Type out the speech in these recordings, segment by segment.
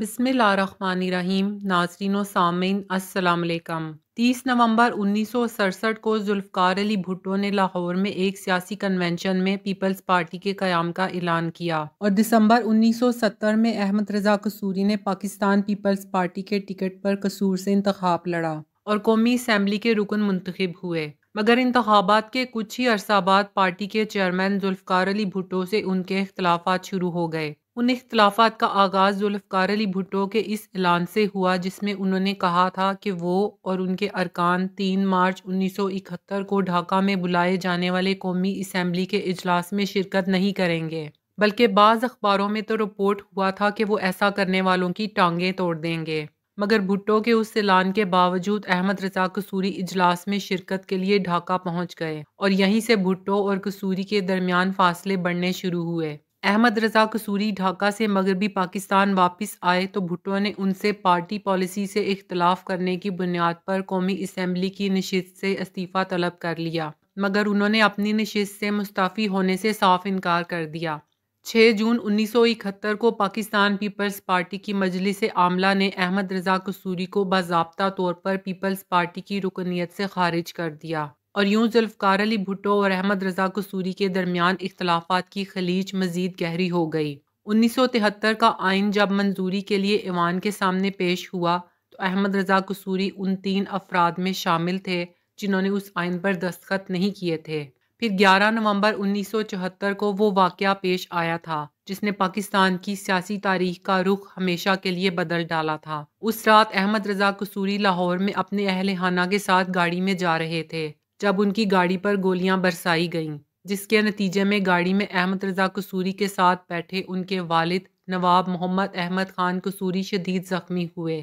रहीम नाजरीन सामिन असलकम तीस नवंबर उन्नीस सौ सड़सठ को जुल्फ़ार अली भुट्टो ने लाहौर में एक सियासी कन्वेंशन में पीपल्स पार्टी के क़्याम का ऐलान किया और दिसंबर उन्नीस सौ सत्तर में अहमद रजा कसूरी ने पाकिस्तान पीपल्स पार्टी के टिकट पर कसूर से इंतखब लड़ा और कौमी असम्बली के रुकन मंतखब हुए मगर इंतबात के कुछ ही अरसा बाद पार्टी के चेयरमैन जुल्फ़ार अली भुट्टो से उनके अख्तलाफा शुरू हो गए उन इख्तलाफा का आगाज़ जुल्फ़ार अली भुट्टो के इस ऐलान से हुआ जिसमें उन्होंने कहा था कि वो और उनके अरकान तीन मार्च उन्नीस सौ इकहत्तर को ढाका में बुलाए जाने वाले कौमी इसम्बली के अजलास में शिरकत नहीं करेंगे बल्कि बाज़ अखबारों में तो रिपोर्ट हुआ था कि वो ऐसा करने वालों की टांगें तोड़ देंगे मगर भुट्टो के उस ऐलान के बावजूद अहमद रजा कसूरी इजलास में शिरकत के लिए ढाका पहुंच गए और यहीं से भुट्टो और कसूरी के दरमियान फासले बढ़ने शुरू हुए अहमद रजा कसूरी ढाका से मगरबी पाकिस्तान वापस आए तो भुट्टो ने उनसे पार्टी पॉलिसी से इख्तलाफ करने की बुनियाद पर कौमी इसम्बली की नशस्त से इस्तीफ़ा तलब कर लिया मगर उन्होंने अपनी नशस्त से मुस्ताफ़ी होने से साफ इनकार कर दिया छः जून उन्नीस सौ इकहत्तर को पाकिस्तान पीपल्स पार्टी की मजलिस आमला ने अहमद रजा कसूरी को बाबा तौर पर पीपल्स पार्टी की रुकनीत से खारिज कर दिया और यूं जुल्फकार अली भुट्टो और अहमद रजा कसूरी के दरमियान इख्तलाफात की खलीज मजीद गहरी हो गई उन्नीस सौ तिहत्तर का आइन जब मंजूरी के लिए ईवान के सामने पेश हुआ तो अहमद रजा कसूरी उन तीन अफराद में शामिल थे जिन्होंने उस आइन पर दस्तखत नहीं किए थे फिर 11 नवंबर 1974 को वो वाक़ पेश आया था जिसने पाकिस्तान की सियासी तारीख का रुख हमेशा के लिए बदल डाला था उस रात अहमद रजा कसूरी लाहौर में अपने अहल हाना के साथ गाड़ी में जा रहे थे जब उनकी गाड़ी पर गोलियां बरसाई गईं जिसके नतीजे में गाड़ी में अहमद रज़ा कसूरी के साथ बैठे उनके वालिद नवाब मोहम्मद अहमद खान कसूरी शदीद ज़ख्मी हुए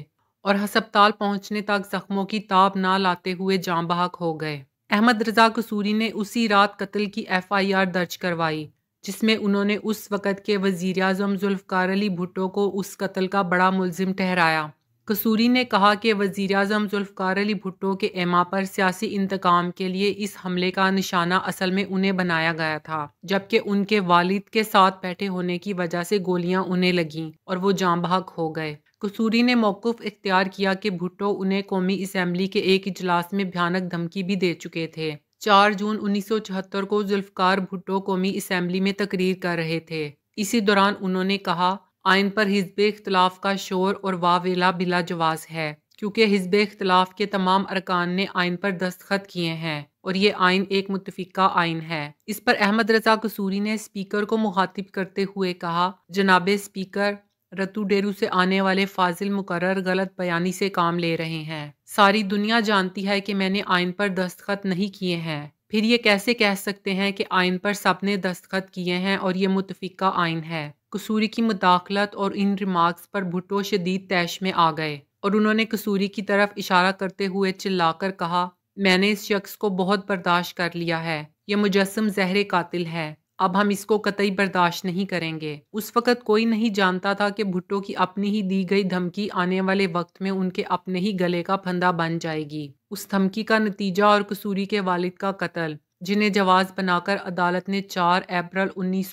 और हस्पताल पहुंचने तक ज़ख्मों की ताब ना लाते हुए जाम बहक हो गए अहमद रज़ा कसूरी ने उसी रात कत्ल की एफ़ आई आर दर्ज करवाई जिसमें उन्होंने उस वक़्त के वजीर अजम जुल्फ़ार अली भुट्टो को उस कत्ल का बड़ा मुलजिम ठहराया कसूरी ने कहा कि वज़ी अजम जुल्फ़ार अली भुट्टो के एमा पर सियासी इंतकाम के लिए इस हमले का निशाना असल में उन्हें बनाया गया था जबकि उनके वालिद के साथ बैठे होने की वजह से गोलियां उन्हें लगीं और वो जाम बहक हो गए कसूरी ने मौकुफ़ इख्तियार किया कि भुट्टो उन्हें कौमी असम्बली के एक इजलास में भयानक धमकी भी दे चुके थे चार जून उन्नीस सौ चौहत्तर को जुल्फ़ार भुट्टो कौमी असम्बली में तकरीर कर रहे थे इसी दौरान उन्होंने कहा आइन पर हिजब इख्तलाफ का शोर और वावेला बिला जवाज है क्योंकि हिजब इख्तलाफ के तमाम अरकान ने आइन पर दस्तखत किए हैं और ये आइन एक मुतफ़ा आइन है इस पर अहमद रजा कसूरी ने स्पीकर को मुखातिब करते हुए कहा जनाब स्पीकर रतु डेरू से आने वाले फाजिल मुकर गलत बयानी से काम ले रहे हैं सारी दुनिया जानती है कि मैंने आइन पर दस्तखत नहीं किए हैं फिर ये कैसे कह सकते हैं कि आइन पर सबने दस्तखत किए हैं और ये मुतफ़ा आइन है कसूरी की मुदाखलत और इन रिमार्क्स पर भुटो शदीद तैश में आ गए और उन्होंने कसूरी की तरफ इशारा करते हुए चिल्लाकर कहा मैंने इस शख्स को बहुत बर्दाश्त कर लिया है यह मुजस्म जहर कातिल है अब हम इसको कतई बर्दाश्त नहीं करेंगे उस वक़्त कोई नहीं जानता था कि भुट्टो की अपनी ही दी गई धमकी आने वाले वक्त में उनके अपने ही गले का फंदा बन जाएगी उस धमकी का नतीजा और कसूरी के वालिद का कत्ल जिन्हें जवाब बनाकर अदालत ने 4 अप्रैल उन्नीस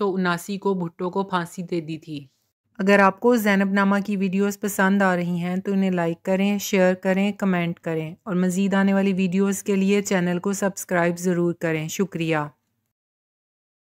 को भुट्टो को फांसी दे दी थी अगर आपको जैनबनामा की वीडियोस पसंद आ रही हैं तो इन्हें लाइक करें शेयर करें कमेंट करें और मज़ीद आने वाली वीडियोस के लिए चैनल को सब्सक्राइब ज़रूर करें शुक्रिया